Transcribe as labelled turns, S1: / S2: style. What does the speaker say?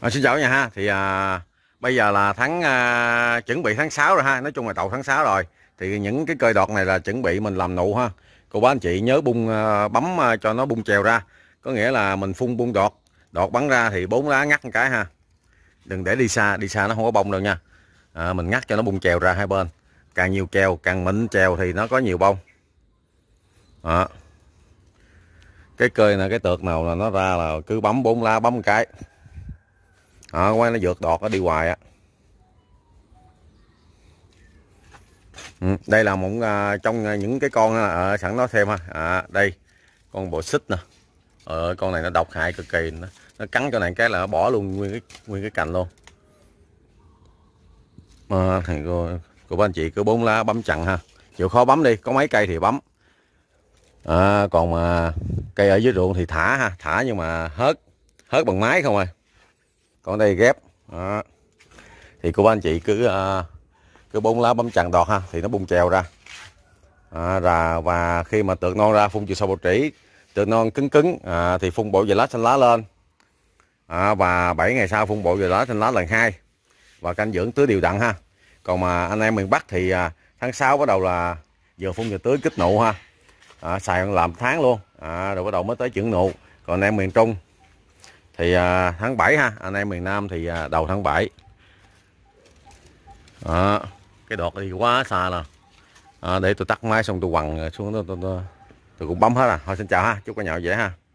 S1: À, xin chào nhà ha thì à, bây giờ là tháng à, chuẩn bị tháng 6 rồi ha nói chung là đầu tháng 6 rồi thì những cái cơi đọt này là chuẩn bị mình làm nụ ha cô bác anh chị nhớ bung à, bấm à, cho nó bung chèo ra có nghĩa là mình phun bung đọt đọt bắn ra thì bốn lá ngắt một cái ha đừng để đi xa đi xa nó không có bông đâu nha à, mình ngắt cho nó bung chèo ra hai bên càng nhiều chèo càng mịn chèo thì nó có nhiều bông đó. cái cơi này cái tược nào là nó ra là cứ bấm bốn lá bấm một cái à, quay nó vượt đọt nó đi hoài á ừ, đây là một à, trong à, những cái con à, ở sẵn nó thêm ha à, đây con bộ xích nè ờ, con này nó độc hại cực kỳ nó, nó cắn cho này cái là nó bỏ luôn nguyên cái nguyên cái cành luôn à, ờ, thằng cô của anh chị cứ bốn lá bấm chặn ha chịu khó bấm đi có mấy cây thì bấm à, còn mà cây ở dưới ruộng thì thả ha thả nhưng mà hớt hớt bằng máy không ơi còn đây ghép đó. thì cô bác anh chị cứ uh, cứ bốn lá bấm chằng đọt ha thì nó bung trèo ra à, ra và khi mà tượng non ra phun chiều sâu bầu trĩ tượng non cứng cứng à, thì phun bộ về lá xanh lá lên à, và 7 ngày sau phun bộ về lá xanh lá lần hai và canh dưỡng tưới đều đặn ha còn mà anh em miền Bắc thì à, tháng 6 bắt đầu là vừa phun vừa tưới kích nụ ha à, xài làm tháng luôn à, rồi bắt đầu mới tới trưởng nụ còn anh em miền Trung thì à, tháng 7 ha anh em miền Nam thì à, đầu tháng 7 à, cái đọt đi quá xa nè à, để tôi tắt máy xong tôi quằn xuống tôi, tôi, tôi, tôi cũng bấm hết à thôi xin chào ha chúc cả nhà dễ ha